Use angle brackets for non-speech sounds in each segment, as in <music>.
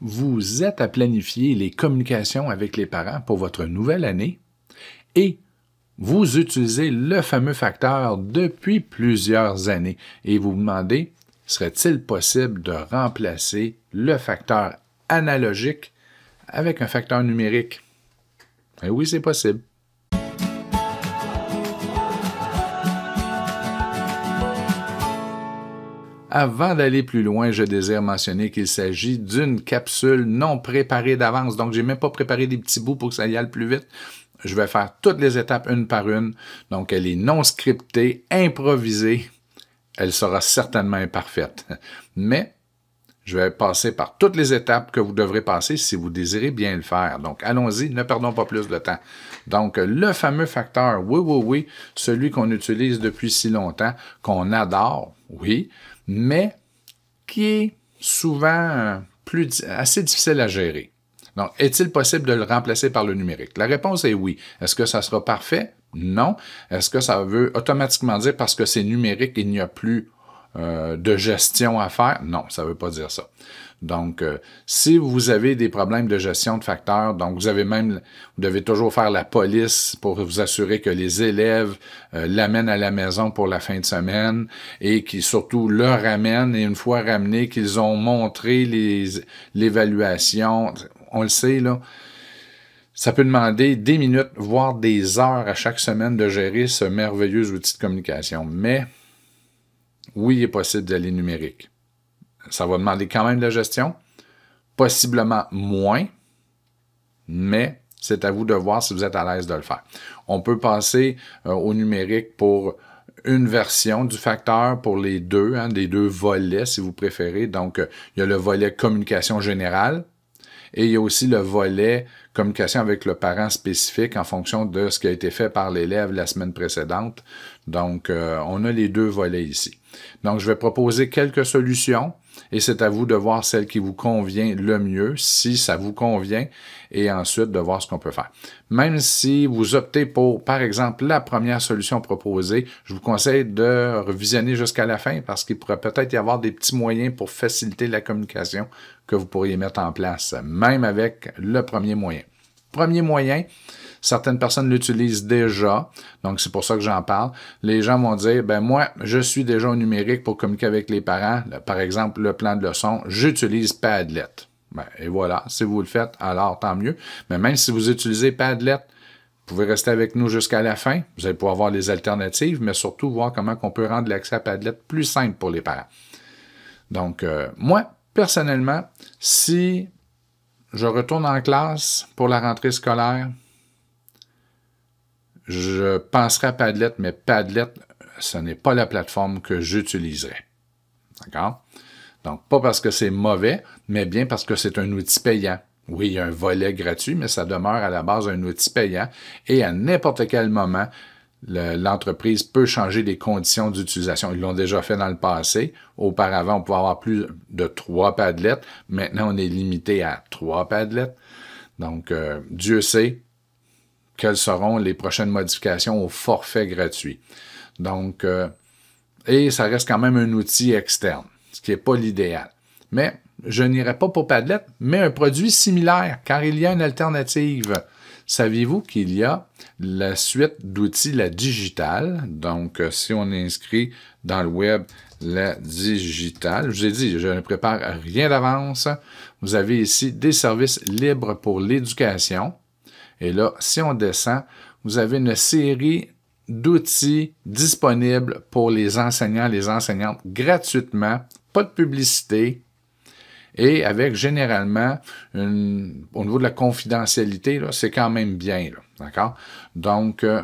vous êtes à planifier les communications avec les parents pour votre nouvelle année et vous utilisez le fameux facteur depuis plusieurs années et vous vous demandez, serait-il possible de remplacer le facteur analogique avec un facteur numérique? Eh oui, c'est possible. Avant d'aller plus loin, je désire mentionner qu'il s'agit d'une capsule non préparée d'avance. Donc, j'ai même pas préparé des petits bouts pour que ça y aille plus vite. Je vais faire toutes les étapes une par une. Donc, elle est non scriptée, improvisée. Elle sera certainement imparfaite. Mais, je vais passer par toutes les étapes que vous devrez passer si vous désirez bien le faire. Donc, allons-y, ne perdons pas plus de temps. Donc, le fameux facteur, oui, oui, oui, celui qu'on utilise depuis si longtemps, qu'on adore, oui, mais qui est souvent plus, assez difficile à gérer. Donc, est-il possible de le remplacer par le numérique? La réponse est oui. Est-ce que ça sera parfait? Non. Est-ce que ça veut automatiquement dire parce que c'est numérique, il n'y a plus euh, de gestion à faire? Non, ça ne veut pas dire ça. Donc, euh, si vous avez des problèmes de gestion de facteurs, donc vous avez même, vous devez toujours faire la police pour vous assurer que les élèves euh, l'amènent à la maison pour la fin de semaine et qu'ils surtout le ramènent et une fois ramené, qu'ils ont montré l'évaluation, on le sait là, ça peut demander des minutes, voire des heures à chaque semaine de gérer ce merveilleux outil de communication. Mais oui, il est possible d'aller numérique. Ça va demander quand même de la gestion, possiblement moins, mais c'est à vous de voir si vous êtes à l'aise de le faire. On peut passer euh, au numérique pour une version du facteur pour les deux, hein, des deux volets si vous préférez. Donc, euh, il y a le volet communication générale et il y a aussi le volet communication avec le parent spécifique en fonction de ce qui a été fait par l'élève la semaine précédente. Donc, euh, on a les deux volets ici. Donc, je vais proposer quelques solutions et c'est à vous de voir celle qui vous convient le mieux, si ça vous convient, et ensuite de voir ce qu'on peut faire. Même si vous optez pour, par exemple, la première solution proposée, je vous conseille de revisionner jusqu'à la fin parce qu'il pourrait peut-être y avoir des petits moyens pour faciliter la communication que vous pourriez mettre en place, même avec le premier moyen. Premier moyen, Certaines personnes l'utilisent déjà, donc c'est pour ça que j'en parle. Les gens vont dire, ben moi, je suis déjà au numérique pour communiquer avec les parents. Par exemple, le plan de leçon, j'utilise Padlet. Ben, et voilà, si vous le faites, alors tant mieux. Mais même si vous utilisez Padlet, vous pouvez rester avec nous jusqu'à la fin. Vous allez pouvoir voir les alternatives, mais surtout voir comment on peut rendre l'accès à Padlet plus simple pour les parents. Donc, euh, moi, personnellement, si je retourne en classe pour la rentrée scolaire, je penserai à Padlet, mais Padlet, ce n'est pas la plateforme que j'utiliserai. D'accord? Donc, pas parce que c'est mauvais, mais bien parce que c'est un outil payant. Oui, il y a un volet gratuit, mais ça demeure à la base un outil payant et à n'importe quel moment, l'entreprise peut changer les conditions d'utilisation. Ils l'ont déjà fait dans le passé. Auparavant, on pouvait avoir plus de trois Padlet. Maintenant, on est limité à trois padlets. Donc, euh, Dieu sait, quelles seront les prochaines modifications au forfait gratuit. Donc, euh, et ça reste quand même un outil externe, ce qui n'est pas l'idéal. Mais je n'irai pas pour Padlet, mais un produit similaire, car il y a une alternative. Saviez-vous qu'il y a la suite d'outils, la digitale? Donc, euh, si on inscrit dans le web, la digitale, je vous ai dit, je ne prépare rien d'avance. Vous avez ici des services libres pour l'éducation. Et là, si on descend, vous avez une série d'outils disponibles pour les enseignants, les enseignantes gratuitement, pas de publicité et avec généralement au niveau de la confidentialité, c'est quand même bien, d'accord? Donc, euh,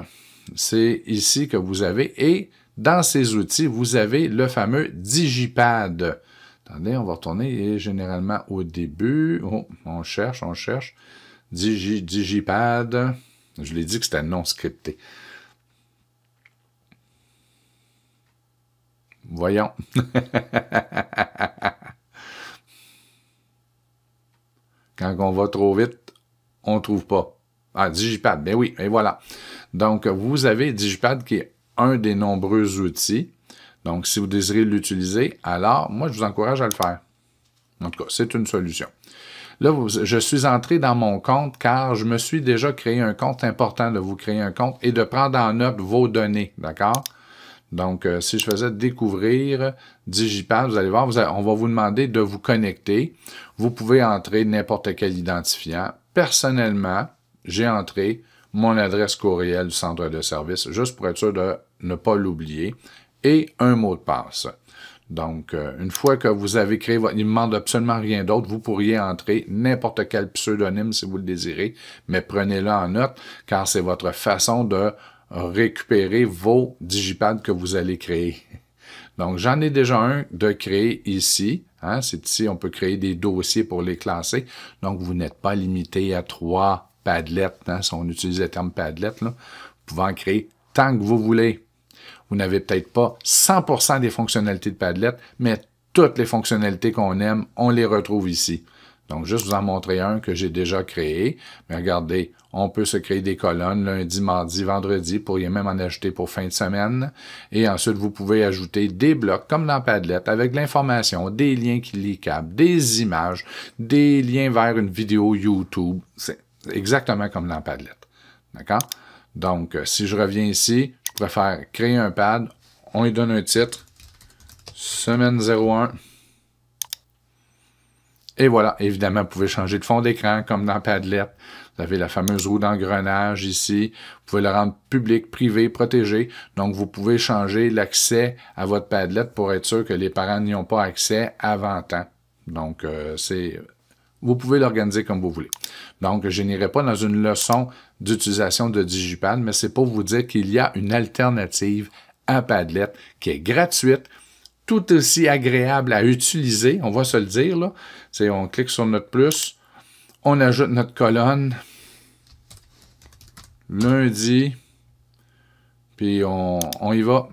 c'est ici que vous avez et dans ces outils, vous avez le fameux Digipad. Attendez, on va retourner et généralement au début, oh, on cherche, on cherche. Digipad. Je l'ai dit que c'était non scripté. Voyons. <laughs> Quand on va trop vite, on ne trouve pas. Ah, Digipad, ben oui, et voilà. Donc, vous avez Digipad qui est un des nombreux outils. Donc, si vous désirez l'utiliser, alors moi, je vous encourage à le faire. En tout cas, c'est une solution. Là, je suis entré dans mon compte car je me suis déjà créé un compte important de vous créer un compte et de prendre en note vos données, d'accord? Donc, euh, si je faisais découvrir Digipad, vous allez voir, on va vous demander de vous connecter. Vous pouvez entrer n'importe quel identifiant. Personnellement, j'ai entré mon adresse courriel du centre de service, juste pour être sûr de ne pas l'oublier, et un mot de passe. Donc, euh, une fois que vous avez créé votre... Il ne demande absolument rien d'autre. Vous pourriez entrer n'importe quel pseudonyme si vous le désirez, mais prenez-le en note car c'est votre façon de récupérer vos digipads que vous allez créer. Donc, j'en ai déjà un de créer ici. Hein. c'est ici, on peut créer des dossiers pour les classer. Donc, vous n'êtes pas limité à trois padlets, hein, si on utilise le terme padlet. Là. Vous pouvez en créer tant que vous voulez. Vous n'avez peut-être pas 100% des fonctionnalités de Padlet, mais toutes les fonctionnalités qu'on aime, on les retrouve ici. Donc, juste vous en montrer un que j'ai déjà créé. Mais regardez, on peut se créer des colonnes lundi, mardi, vendredi. Vous pourriez même en ajouter pour fin de semaine. Et ensuite, vous pouvez ajouter des blocs comme dans Padlet avec de l'information, des liens cliquables, des images, des liens vers une vidéo YouTube. C'est exactement comme dans Padlet. D'accord? Donc, euh, si je reviens ici, je vais faire créer un pad. On lui donne un titre. Semaine 01. Et voilà, évidemment, vous pouvez changer de fond d'écran comme dans Padlet. Vous avez la fameuse roue d'engrenage ici. Vous pouvez le rendre public, privé, protégé. Donc, vous pouvez changer l'accès à votre Padlet pour être sûr que les parents n'y ont pas accès avant temps. Donc, euh, c'est vous pouvez l'organiser comme vous voulez. Donc, je n'irai pas dans une leçon d'utilisation de DigiPad, mais c'est pour vous dire qu'il y a une alternative à Padlet qui est gratuite, tout aussi agréable à utiliser, on va se le dire. Là. On clique sur notre plus, on ajoute notre colonne, lundi, puis on, y va,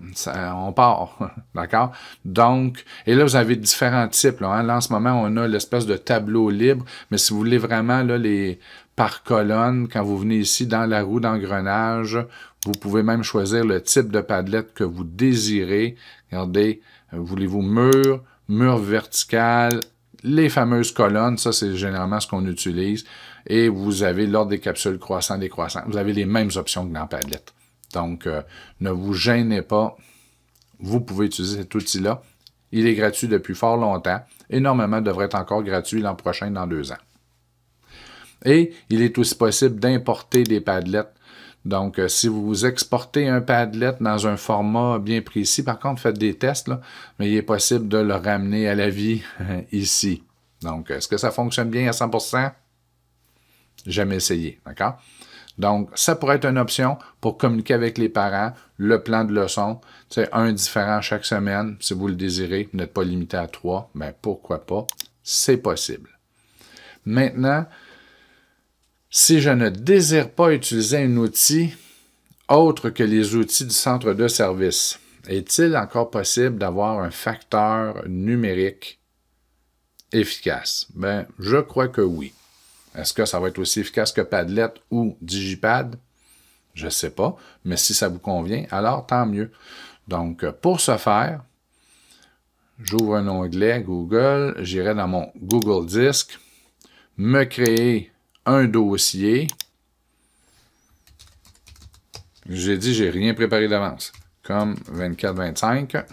on part, <laughs> d'accord? Donc, et là, vous avez différents types. Hein. là en ce moment, on a l'espèce de tableau libre, mais si vous voulez vraiment là, les, par colonne quand vous venez ici dans la roue d'engrenage. Vous pouvez même choisir le type de Padlet que vous désirez. Regardez, euh, voulez-vous mur, mur vertical, les fameuses colonnes, ça c'est généralement ce qu'on utilise. Et vous avez l'ordre des capsules croissant, décroissants. Vous avez les mêmes options que dans Padlet. Donc, euh, ne vous gênez pas. Vous pouvez utiliser cet outil-là. Il est gratuit depuis fort longtemps. Énormément devrait être encore gratuit l'an prochain, dans deux ans. Et il est aussi possible d'importer des Padlets. Donc, euh, si vous exportez un Padlet dans un format bien précis, par contre, faites des tests, mais il est possible de le ramener à la vie <laughs> ici. Donc, est-ce que ça fonctionne bien à 100%? Jamais essayé, d'accord? Donc, ça pourrait être une option pour communiquer avec les parents, le plan de leçon, c'est un différent chaque semaine, si vous le désirez, vous n'êtes pas limité à trois, mais ben, pourquoi pas, c'est possible. Maintenant, si je ne désire pas utiliser un outil autre que les outils du centre de service, est-il encore possible d'avoir un facteur numérique efficace? Ben, je crois que oui. Est-ce que ça va être aussi efficace que Padlet ou Digipad? Je ne sais pas, mais si ça vous convient, alors tant mieux. Donc, pour ce faire, j'ouvre un onglet Google, j'irai dans mon Google Disk, me créer un dossier. J'ai dit, j'ai rien préparé d'avance, comme 24-25.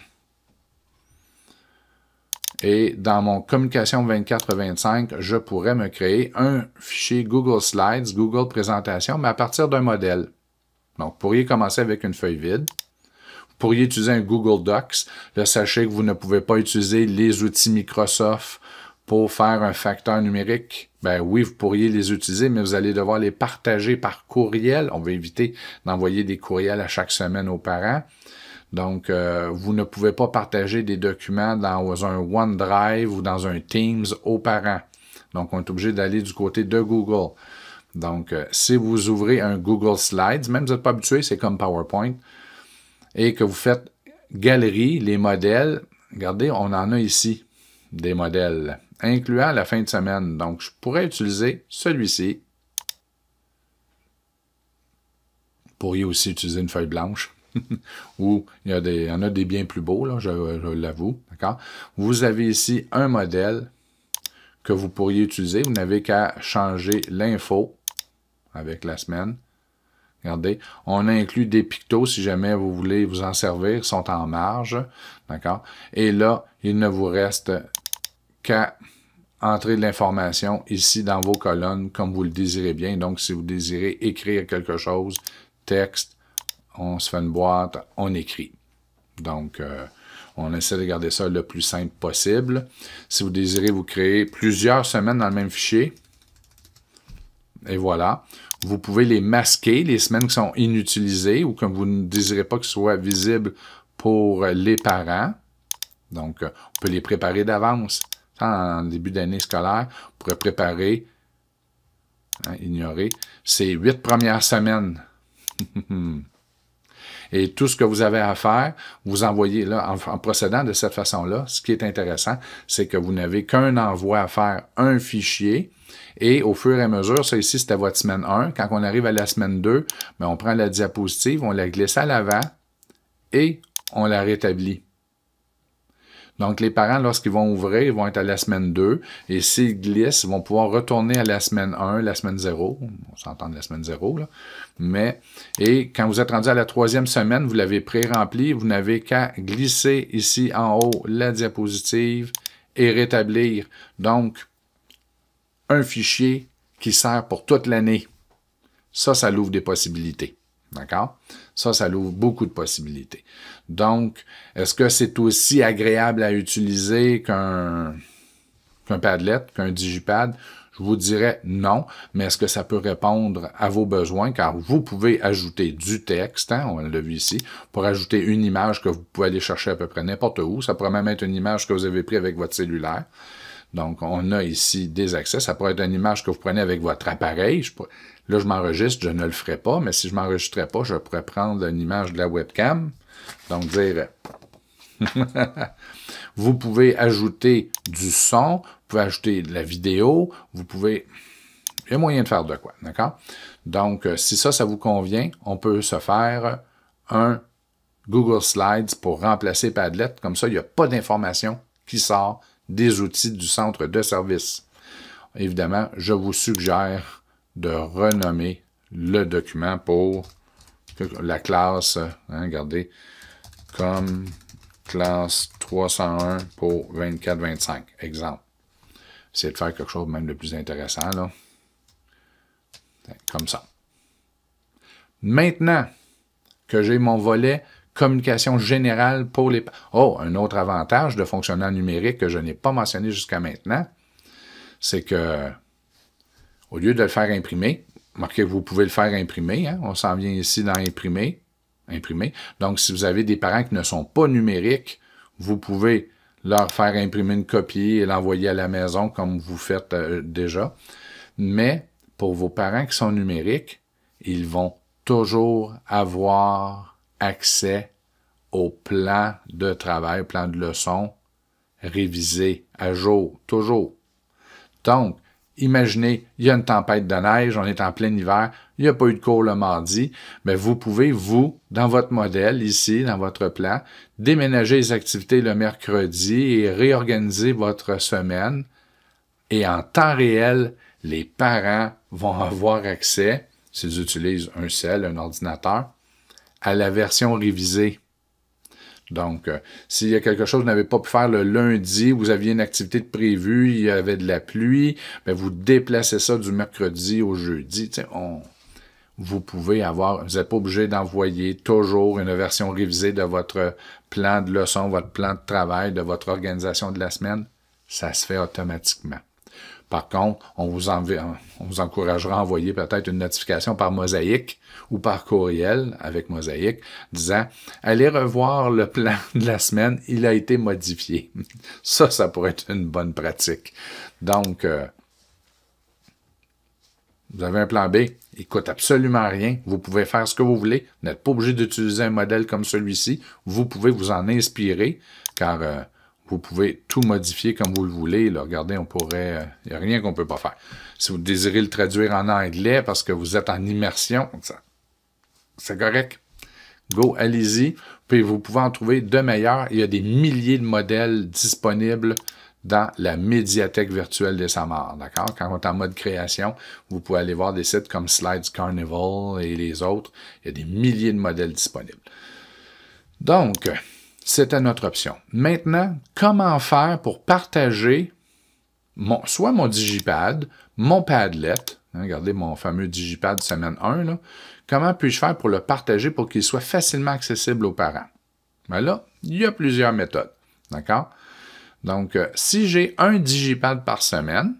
Et dans mon communication 24-25, je pourrais me créer un fichier Google Slides, Google Présentation, mais à partir d'un modèle. Donc, vous pourriez commencer avec une feuille vide. Vous pourriez utiliser un Google Docs. Là, sachez que vous ne pouvez pas utiliser les outils Microsoft pour faire un facteur numérique, ben oui, vous pourriez les utiliser, mais vous allez devoir les partager par courriel. On va éviter d'envoyer des courriels à chaque semaine aux parents. Donc, euh, vous ne pouvez pas partager des documents dans un OneDrive ou dans un Teams aux parents. Donc, on est obligé d'aller du côté de Google. Donc, euh, si vous ouvrez un Google Slides, même si vous n'êtes pas habitué, c'est comme PowerPoint, et que vous faites galerie, les modèles, regardez, on en a ici des modèles incluant la fin de semaine. Donc, je pourrais utiliser celui-ci. Vous pourriez aussi utiliser une feuille blanche. <laughs> ou il y, a des, il en a des bien plus beaux, là, je, je l'avoue. Vous avez ici un modèle que vous pourriez utiliser. Vous n'avez qu'à changer l'info avec la semaine. Regardez, on a inclus des pictos si jamais vous voulez vous en servir, ils sont en marge, d'accord? Et là, il ne vous reste qu'à entrer de l'information ici dans vos colonnes comme vous le désirez bien. Donc, si vous désirez écrire quelque chose, texte, on se fait une boîte, on écrit. Donc, euh, on essaie de garder ça le plus simple possible. Si vous désirez vous créer plusieurs semaines dans le même fichier, et voilà, vous pouvez les masquer, les semaines qui sont inutilisées ou que vous ne désirez pas que ce soit visible pour les parents. Donc, euh, on peut les préparer d'avance en début d'année scolaire, pourrait préparer, hein, ignorer, ces huit premières semaines. <laughs> Et tout ce que vous avez à faire, vous envoyez là, en, procédant de cette façon-là, ce qui est intéressant, c'est que vous n'avez qu'un envoi à faire, un fichier, et au fur et à mesure, ça ici, c'était votre semaine 1. Quand on arrive à la semaine 2, mais ben, on prend la diapositive, on la glisse à l'avant et on la rétablit. Donc, les parents, lorsqu'ils vont ouvrir, ils vont être à la semaine 2. Et s'ils glissent, ils vont pouvoir retourner à la semaine 1, la semaine 0. On s'entend de la semaine 0, là. Mais, et quand vous êtes rendu à la troisième semaine, vous l'avez pré-rempli. Vous n'avez qu'à glisser ici en haut la diapositive et rétablir. Donc, un fichier qui sert pour toute l'année. Ça, ça l'ouvre des possibilités. D'accord? Ça, ça l'ouvre beaucoup de possibilités. Donc, est-ce que c'est aussi agréable à utiliser qu'un Padlet, qu'un Digipad? Je vous dirais non, mais est-ce que ça peut répondre à vos besoins? Car vous pouvez ajouter du texte, hein, on l'a vu ici, pour ajouter une image que vous pouvez aller chercher à peu près n'importe où. Ça pourrait même être une image que vous avez prise avec votre cellulaire. Donc, on a ici des accès. Ça pourrait être une image que vous prenez avec votre appareil. Là, je m'enregistre, je ne le ferai pas, mais si je m'enregistrais pas, je pourrais prendre une image de la webcam, donc, dire <laughs> vous pouvez ajouter du son, vous pouvez ajouter de la vidéo, vous pouvez... Il y a moyen de faire de quoi, d'accord? Donc, euh, si ça, ça vous convient, on peut se faire un Google Slides pour remplacer Padlet. Comme ça, il n'y a pas d'information qui sort des outils du centre de service. Évidemment, je vous suggère de renommer le document pour la classe, hein, regardez, comme classe 301 pour 24-25, exemple. C'est de faire quelque chose même de plus intéressant, là. Comme ça. Maintenant que j'ai mon volet communication générale pour les... Oh, un autre avantage de fonctionnement numérique que je n'ai pas mentionné jusqu'à maintenant, c'est que, au lieu de le faire imprimer, Marquez, vous pouvez le faire imprimer. Hein. On s'en vient ici dans imprimer. imprimer. Donc, si vous avez des parents qui ne sont pas numériques, vous pouvez leur faire imprimer une copie et l'envoyer à la maison comme vous faites euh, déjà. Mais pour vos parents qui sont numériques, ils vont toujours avoir accès au plan de travail, plan de leçon révisé à jour, toujours. Donc, imaginez, il y a une tempête de neige, on est en plein hiver, il n'y a pas eu de cours le mardi, mais vous pouvez, vous, dans votre modèle, ici, dans votre plan, déménager les activités le mercredi et réorganiser votre semaine. Et en temps réel, les parents vont avoir accès, s'ils utilisent un cell, un ordinateur, à la version révisée donc, euh, s'il y a quelque chose que vous n'avez pas pu faire le lundi, vous aviez une activité de prévue, il y avait de la pluie, mais ben, vous déplacez ça du mercredi au jeudi. On, vous pouvez avoir, vous n'êtes pas obligé d'envoyer toujours une version révisée de votre plan de leçon, votre plan de travail, de votre organisation de la semaine. Ça se fait automatiquement. Par contre, on vous, on vous encouragera à envoyer peut-être une notification par mosaïque ou par courriel avec mosaïque disant allez revoir le plan de la semaine, il a été modifié. <laughs> Ça, ça pourrait être une bonne pratique. Donc, euh, vous avez un plan B, il coûte absolument rien. Vous pouvez faire ce que vous voulez. Vous n'êtes pas obligé d'utiliser un modèle comme celui-ci. Vous pouvez vous en inspirer, car euh, vous pouvez tout modifier comme vous le voulez. Regardez, on pourrait... Il n'y a rien qu'on ne peut pas faire. Si vous désirez le traduire en anglais parce que vous êtes en immersion, c'est correct. Go, allez-y. Puis vous pouvez en trouver de meilleurs. Il y a des milliers de modèles disponibles dans la médiathèque virtuelle de Samar. D'accord? Quand on est en mode création, vous pouvez aller voir des sites comme Slides Carnival et les autres. Il y a des milliers de modèles disponibles. Donc, c'était notre option. Maintenant, comment faire pour partager mon, soit mon digipad, mon padlet, hein, regardez mon fameux digipad semaine 1, comment puis-je faire pour le partager pour qu'il soit facilement accessible aux parents? Ben là, il y a plusieurs méthodes. D'accord? Donc, euh, si j'ai un digipad par semaine,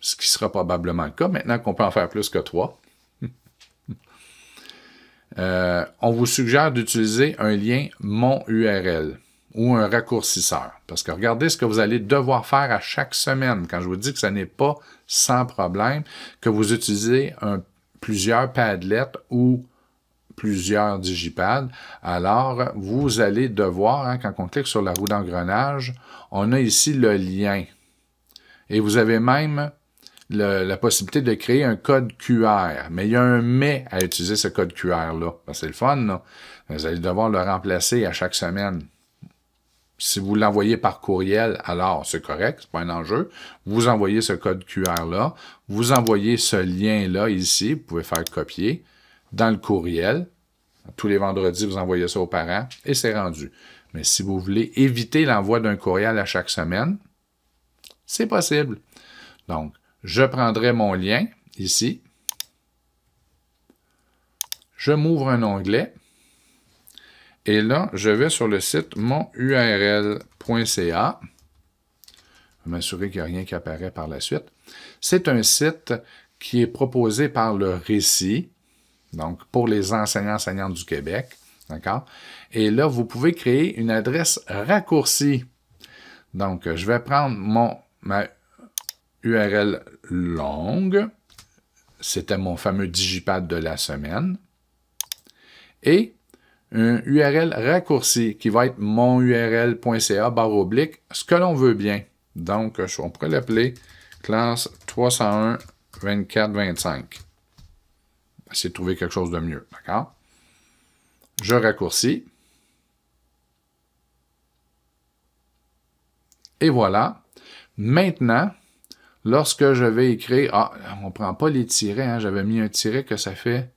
ce qui sera probablement le cas, maintenant qu'on peut en faire plus que trois, euh, on vous suggère d'utiliser un lien Mon URL ou un raccourcisseur. Parce que regardez ce que vous allez devoir faire à chaque semaine. Quand je vous dis que ce n'est pas sans problème, que vous utilisez un, plusieurs Padlets ou plusieurs digipads, alors vous allez devoir, hein, quand on clique sur la roue d'engrenage, on a ici le lien. Et vous avez même la possibilité de créer un code QR. Mais il y a un mais à utiliser ce code QR-là. Ben, c'est le fun, là. Vous allez devoir le remplacer à chaque semaine. Si vous l'envoyez par courriel, alors c'est correct, c'est pas un enjeu. Vous envoyez ce code QR-là, vous envoyez ce lien-là ici, vous pouvez faire copier dans le courriel. Tous les vendredis, vous envoyez ça aux parents et c'est rendu. Mais si vous voulez éviter l'envoi d'un courriel à chaque semaine, c'est possible. Donc, je prendrai mon lien ici. Je m'ouvre un onglet. Et là, je vais sur le site monurl.ca. Je vais m'assurer qu'il n'y a rien qui apparaît par la suite. C'est un site qui est proposé par le Récit, donc pour les enseignants enseignantes du Québec. D'accord? Et là, vous pouvez créer une adresse raccourcie. Donc, je vais prendre mon, ma URL longue. C'était mon fameux digipad de la semaine. Et un URL raccourci qui va être mon URL.ca barre oblique, ce que l'on veut bien. Donc, on pourrait l'appeler classe 301 24 25. Essayer de trouver quelque chose de mieux, d'accord? Je raccourcis. Et voilà. Maintenant, Lorsque je vais écrire, ah, on prend pas les tirets, hein, j'avais mis un tiret que ça fait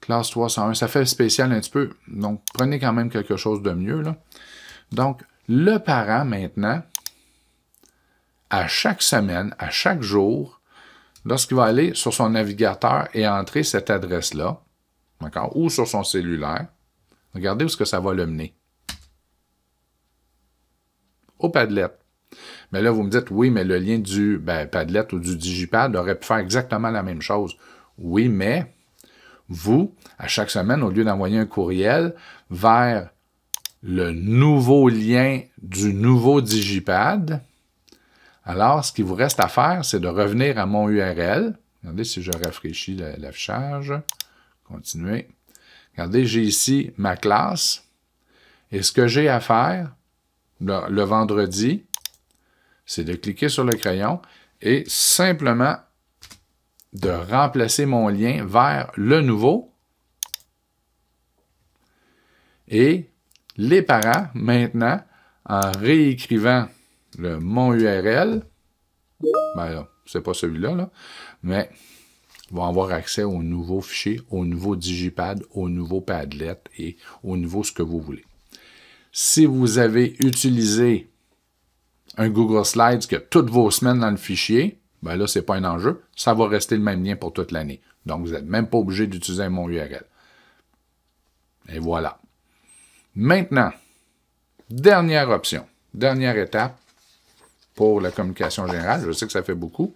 classe 301, ça fait spécial un petit peu, donc prenez quand même quelque chose de mieux. Donc, le parent maintenant, à chaque semaine, à chaque jour, lorsqu'il va aller sur son navigateur et entrer cette adresse-là, ou sur son cellulaire, regardez où est-ce que ça va le mener. Au Padlet. Mais là, vous me dites, oui, mais le lien du ben, Padlet ou du Digipad aurait pu faire exactement la même chose. Oui, mais vous, à chaque semaine, au lieu d'envoyer un courriel vers le nouveau lien du nouveau Digipad, alors ce qu'il vous reste à faire, c'est de revenir à mon URL. Regardez si je rafraîchis l'affichage. Continuez. Regardez, j'ai ici ma classe. Et ce que j'ai à faire le vendredi, c'est de cliquer sur le crayon et simplement de remplacer mon lien vers le nouveau. Et les parents, maintenant, en réécrivant le mon URL, ben c'est pas celui-là, là, mais vont avoir accès au nouveau fichier, au nouveau Digipad, au nouveau Padlet et au nouveau ce que vous voulez. Si vous avez utilisé un Google Slides que toutes vos semaines dans le fichier, ben là, ce n'est pas un enjeu. Ça va rester le même lien pour toute l'année. Donc, vous n'êtes même pas obligé d'utiliser mon URL. Et voilà. Maintenant, dernière option, dernière étape pour la communication générale. Je sais que ça fait beaucoup.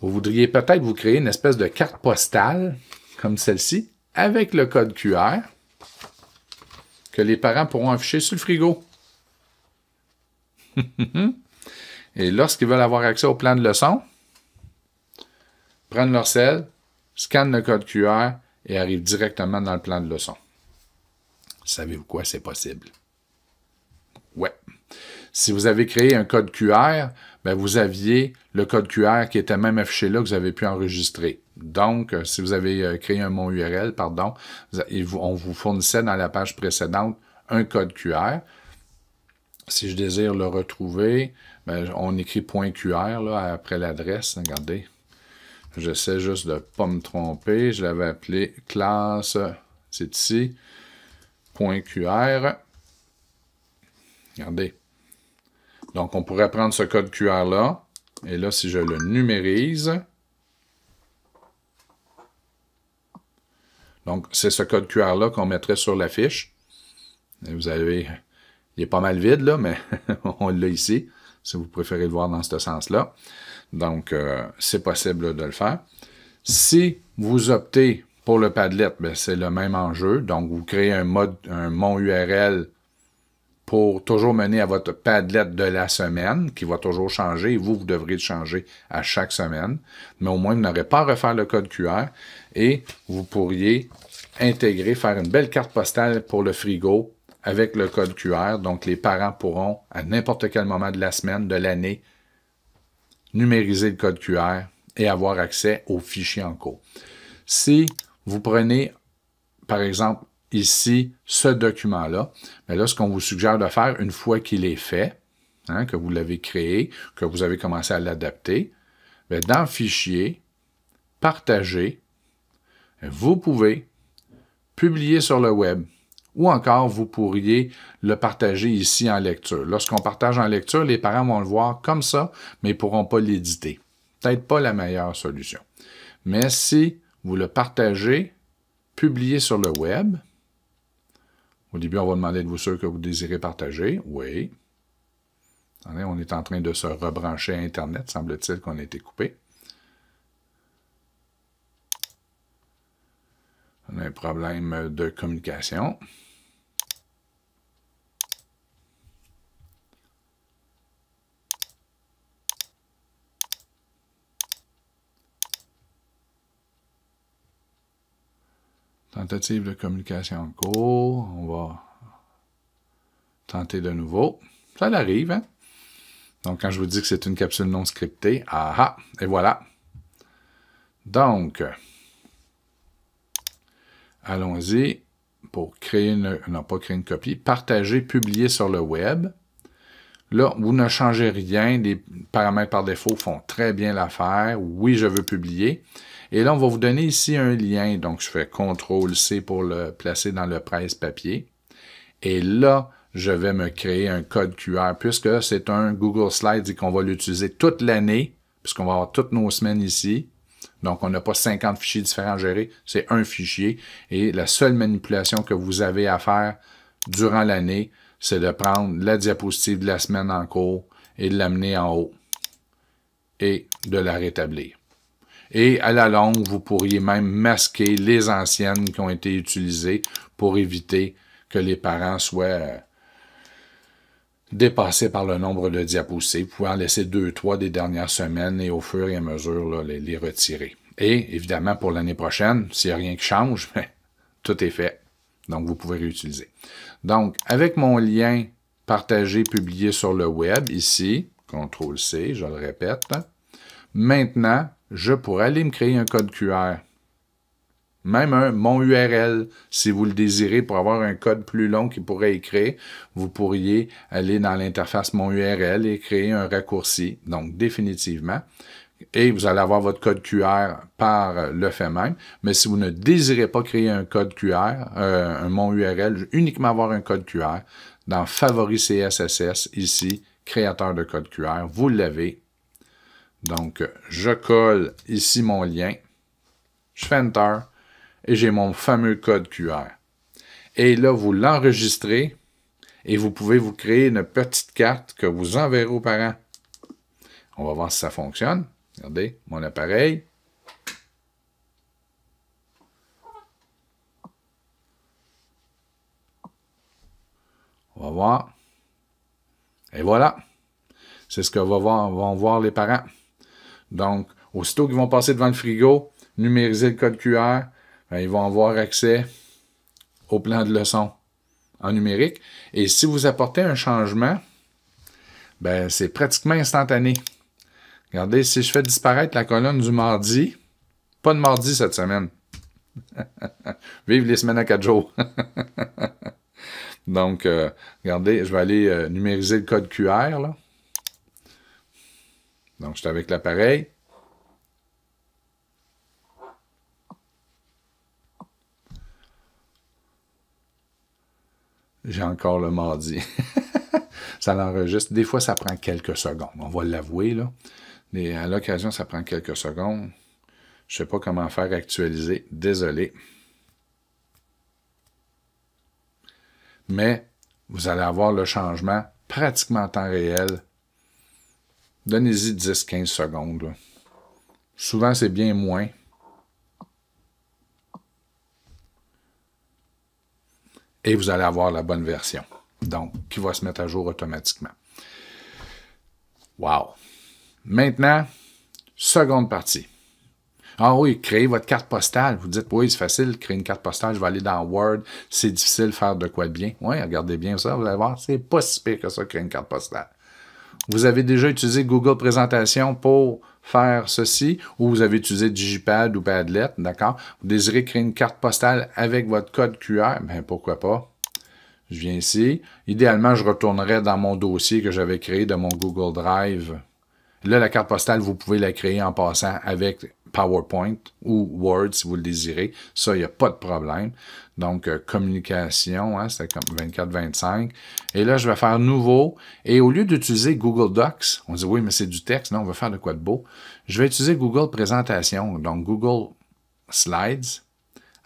Vous voudriez peut-être vous créer une espèce de carte postale comme celle-ci avec le code QR que les parents pourront afficher sur le frigo. Et lorsqu'ils veulent avoir accès au plan de leçon, prennent leur selle, scannent le code QR et arrivent directement dans le plan de leçon. Savez-vous quoi? C'est possible. Ouais. Si vous avez créé un code QR, ben vous aviez le code QR qui était même affiché là que vous avez pu enregistrer. Donc, euh, si vous avez euh, créé un mon URL, pardon, on vous fournissait dans la page précédente un code QR si je désire le retrouver, ben, on écrit point .qr là, après l'adresse. Regardez. J'essaie juste de ne pas me tromper. Je l'avais appelé classe, c'est ici, point .qr. Regardez. Donc, on pourrait prendre ce code QR-là. Et là, si je le numérise, donc c'est ce code QR-là qu'on mettrait sur la fiche. Et vous avez il est pas mal vide, là, mais <laughs> on l'a ici, si vous préférez le voir dans ce sens-là. Donc, euh, c'est possible de le faire. Si vous optez pour le Padlet, ben, c'est le même enjeu. Donc, vous créez un mode, un mon URL pour toujours mener à votre Padlet de la semaine, qui va toujours changer. Et vous, vous devrez le changer à chaque semaine. Mais au moins, vous n'aurez pas à refaire le code QR et vous pourriez intégrer, faire une belle carte postale pour le frigo avec le code QR. Donc, les parents pourront, à n'importe quel moment de la semaine, de l'année, numériser le code QR et avoir accès au fichier en cours. Si vous prenez, par exemple, ici, ce document-là, mais ben là, ce qu'on vous suggère de faire, une fois qu'il est fait, hein, que vous l'avez créé, que vous avez commencé à l'adapter, ben, dans Fichier, Partager, vous pouvez publier sur le web ou encore vous pourriez le partager ici en lecture. Lorsqu'on partage en lecture, les parents vont le voir comme ça, mais ne pourront pas l'éditer. Peut-être pas la meilleure solution. Mais si vous le partagez, publiez sur le web. Au début, on va demander de vous sûr que vous désirez partager. Oui. on est en train de se rebrancher à Internet. Semble-t-il qu'on a été coupé. On a un problème de communication. Tentative de communication en cours. On va tenter de nouveau. Ça arrive, hein? Donc, quand je vous dis que c'est une capsule non scriptée, ah, ah et voilà. Donc, allons-y pour créer une, non pas créer une copie, partager, publier sur le web. Là, vous ne changez rien, les paramètres par défaut font très bien l'affaire. Oui, je veux publier. Et là, on va vous donner ici un lien. Donc, je fais CTRL-C pour le placer dans le presse-papier. Et là, je vais me créer un code QR, puisque c'est un Google Slides et qu'on va l'utiliser toute l'année, puisqu'on va avoir toutes nos semaines ici. Donc, on n'a pas 50 fichiers différents à gérer, c'est un fichier. Et la seule manipulation que vous avez à faire durant l'année, c'est de prendre la diapositive de la semaine en cours et de l'amener en haut et de la rétablir. Et à la longue, vous pourriez même masquer les anciennes qui ont été utilisées pour éviter que les parents soient euh, dépassés par le nombre de diapositives. Vous pouvez en laisser deux, trois des dernières semaines et au fur et à mesure les, retirer. Et évidemment, pour l'année prochaine, s'il n'y a rien qui change, <laughs> ben, tout est fait. Donc, vous pouvez réutiliser. Donc, avec mon lien partagé, publié sur le web, ici, CTRL-C, je le répète, maintenant, je pourrais aller me créer un code QR. Même un mon URL, si vous le désirez, pour avoir un code plus long qui pourrait écrire, vous pourriez aller dans l'interface mon URL et créer un raccourci. Donc, définitivement. Et vous allez avoir votre code QR par le fait même. Mais si vous ne désirez pas créer un code QR, euh, un mon URL, uniquement avoir un code QR, dans favoris CSSS, ici, créateur de code QR, vous l'avez donc, je colle ici mon lien, je fais Enter, et j'ai mon fameux code QR. Et là, vous l'enregistrez, et vous pouvez vous créer une petite carte que vous enverrez aux parents. On va voir si ça fonctionne. Regardez, mon appareil. On va voir. Et voilà. C'est ce que vont voir les parents. Donc, aussitôt qu'ils vont passer devant le frigo, numériser le code QR, ben, ils vont avoir accès au plan de leçon en numérique. Et si vous apportez un changement, ben, c'est pratiquement instantané. Regardez, si je fais disparaître la colonne du mardi, pas de mardi cette semaine. <laughs> Vive les semaines à quatre jours. <laughs> Donc, euh, regardez, je vais aller euh, numériser le code QR. Là. Donc, je suis avec l'appareil. J'ai encore le mardi. <laughs> ça l'enregistre. Des fois, ça prend quelques secondes. On va l'avouer, là. Mais à l'occasion, ça prend quelques secondes. Je ne sais pas comment faire actualiser. Désolé. Mais vous allez avoir le changement pratiquement en temps réel Donnez-y 10-15 secondes. Souvent, c'est bien moins. Et vous allez avoir la bonne version. Donc, qui va se mettre à jour automatiquement. Wow! Maintenant, seconde partie. Ah oui, créez votre carte postale. Vous dites, oui, c'est facile, créer une carte postale, je vais aller dans Word, c'est difficile, faire de quoi de bien. Oui, regardez bien ça, vous allez voir, c'est pas si pire que ça, créer une carte postale. Vous avez déjà utilisé Google Présentation pour faire ceci, ou vous avez utilisé Digipad ou Padlet, d'accord? Vous désirez créer une carte postale avec votre code QR, ben pourquoi pas? Je viens ici. Idéalement, je retournerai dans mon dossier que j'avais créé de mon Google Drive. Là, la carte postale, vous pouvez la créer en passant avec PowerPoint ou Word si vous le désirez. Ça, il n'y a pas de problème. Donc, euh, communication, hein, c'était comme 24-25. Et là, je vais faire nouveau. Et au lieu d'utiliser Google Docs, on dit oui, mais c'est du texte. Non, on va faire de quoi de beau. Je vais utiliser Google Présentation, donc Google Slides.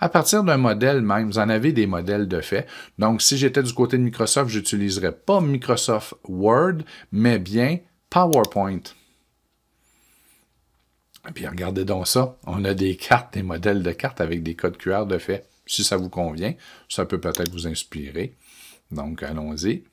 À partir d'un modèle même, vous en avez des modèles de fait. Donc, si j'étais du côté de Microsoft, j'utiliserais pas Microsoft Word, mais bien PowerPoint. Puis regardez donc ça, on a des cartes, des modèles de cartes avec des codes QR de fait. Si ça vous convient, ça peut peut-être vous inspirer. Donc, allons-y.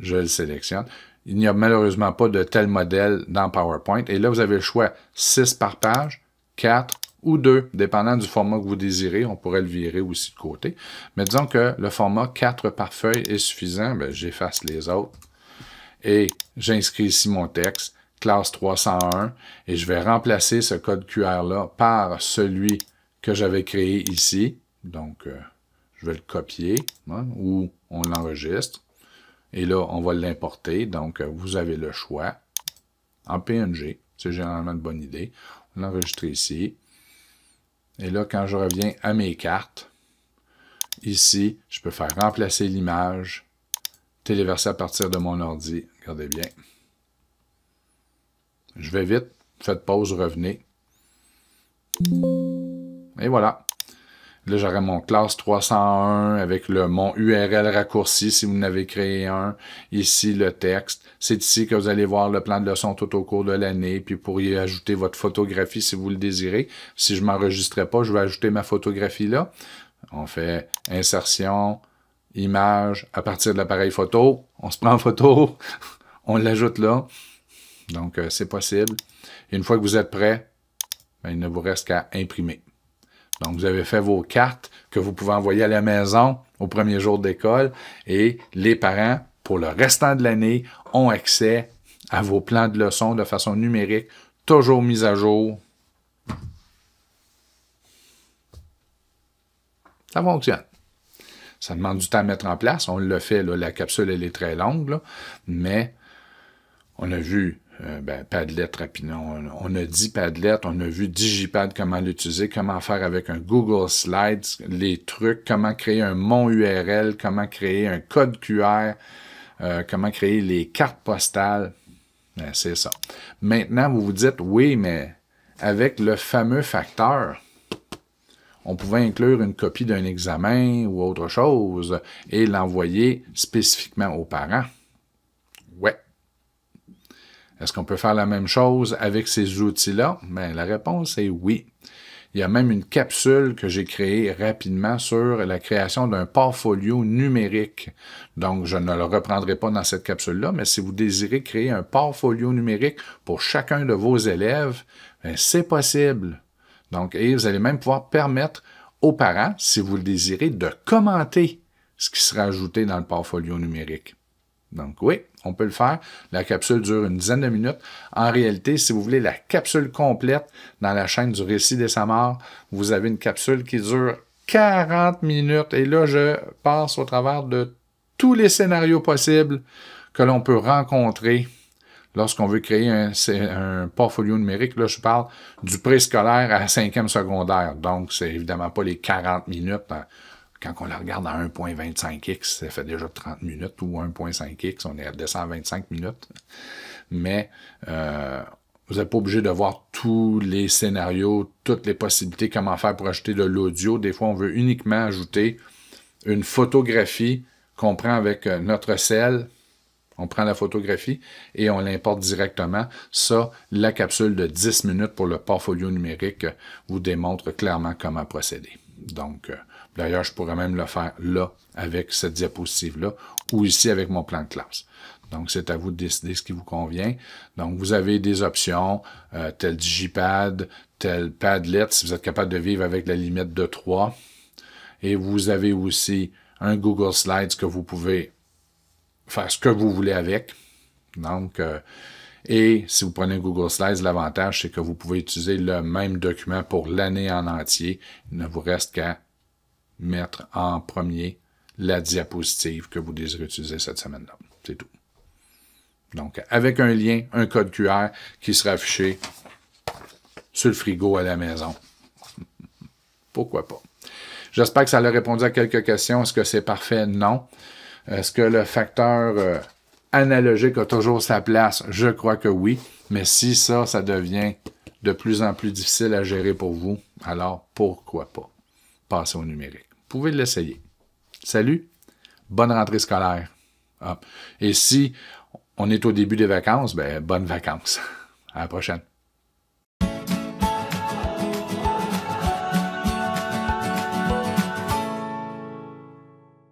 Je le sélectionne. Il n'y a malheureusement pas de tel modèle dans PowerPoint. Et là, vous avez le choix 6 par page, 4 ou 2, dépendant du format que vous désirez. On pourrait le virer aussi de côté. Mais disons que le format 4 par feuille est suffisant. Ben, j'efface les autres. Et j'inscris ici mon texte classe 301 et je vais remplacer ce code QR-là par celui que j'avais créé ici. Donc, euh, je vais le copier hein, ou on l'enregistre. Et là, on va l'importer. Donc, euh, vous avez le choix en PNG. C'est généralement une bonne idée. On l'enregistre ici. Et là, quand je reviens à mes cartes, ici, je peux faire remplacer l'image téléverser à partir de mon ordi. Regardez bien. Je vais vite. Faites pause, revenez. Et voilà. Là, j'aurai mon classe 301 avec le, mon URL raccourci si vous n'avez créé un. Ici, le texte. C'est ici que vous allez voir le plan de leçon tout au cours de l'année. Puis, vous pourriez ajouter votre photographie si vous le désirez. Si je m'enregistrais pas, je vais ajouter ma photographie là. On fait insertion, image, à partir de l'appareil photo. On se prend en photo. <laughs> on l'ajoute là. Donc, euh, c'est possible. une fois que vous êtes prêt, ben, il ne vous reste qu'à imprimer. Donc, vous avez fait vos cartes que vous pouvez envoyer à la maison au premier jour d'école et les parents, pour le restant de l'année, ont accès à vos plans de leçons de façon numérique, toujours mis à jour. Ça fonctionne. Ça demande du temps à mettre en place. On le fait, la capsule, elle est très longue, mais on a vu pas euh, de ben, Padlet rapidement. On, a dit Padlet, on a vu Digipad, comment l'utiliser, comment faire avec un Google Slides, les trucs, comment créer un mon URL, comment créer un code QR, euh, comment créer les cartes postales. Ben, c'est ça. Maintenant, vous vous dites, oui, mais avec le fameux facteur, on pouvait inclure une copie d'un examen ou autre chose et l'envoyer spécifiquement aux parents. Est-ce qu'on peut faire la même chose avec ces outils-là? Ben, la réponse est oui. Il y a même une capsule que j'ai créée rapidement sur la création d'un portfolio numérique. Donc, je ne le reprendrai pas dans cette capsule-là, mais si vous désirez créer un portfolio numérique pour chacun de vos élèves, ben, c'est possible. Donc, et vous allez même pouvoir permettre aux parents, si vous le désirez, de commenter ce qui sera ajouté dans le portfolio numérique. Donc, oui, on peut le faire. La capsule dure une dizaine de minutes. En réalité, si vous voulez la capsule complète dans la chaîne du récit des Samars, vous avez une capsule qui dure 40 minutes. Et là, je passe au travers de tous les scénarios possibles que l'on peut rencontrer lorsqu'on veut créer un, un, portfolio numérique. Là, je parle du pré-scolaire à cinquième secondaire. Donc, c'est évidemment pas les 40 minutes. Hein. Quand on la regarde à 1.25x, ça fait déjà 30 minutes, ou 1.5x, on est à 225 minutes. Mais euh, vous n'êtes pas obligé de voir tous les scénarios, toutes les possibilités, comment faire pour ajouter de l'audio. Des fois, on veut uniquement ajouter une photographie qu'on prend avec euh, notre selle, on prend la photographie et on l'importe directement. Ça, la capsule de 10 minutes pour le portfolio numérique vous démontre clairement comment procéder. Donc, euh, D'ailleurs, je pourrais même le faire là, avec cette diapositive-là, ou ici avec mon plan de classe. Donc, c'est à vous de décider ce qui vous convient. Donc, vous avez des options, euh, tel digipad, tel padlet, si vous êtes capable de vivre avec la limite de 3. Et vous avez aussi un Google Slides que vous pouvez faire ce que vous voulez avec. Donc, euh, et si vous prenez Google Slides, l'avantage, c'est que vous pouvez utiliser le même document pour l'année en entier. Il ne vous reste qu'à mettre en premier la diapositive que vous désirez utiliser cette semaine-là. C'est tout. Donc, avec un lien, un code QR qui sera affiché sur le frigo à la maison. Pourquoi pas? J'espère que ça a répondu à quelques questions. Est-ce que c'est parfait? Non. Est-ce que le facteur euh, analogique a toujours sa place? Je crois que oui. Mais si ça, ça devient de plus en plus difficile à gérer pour vous, alors pourquoi pas? Passer au numérique pouvez l'essayer. Salut, bonne rentrée scolaire. Ah. Et si on est au début des vacances, ben, bonnes vacances. <laughs> À la prochaine.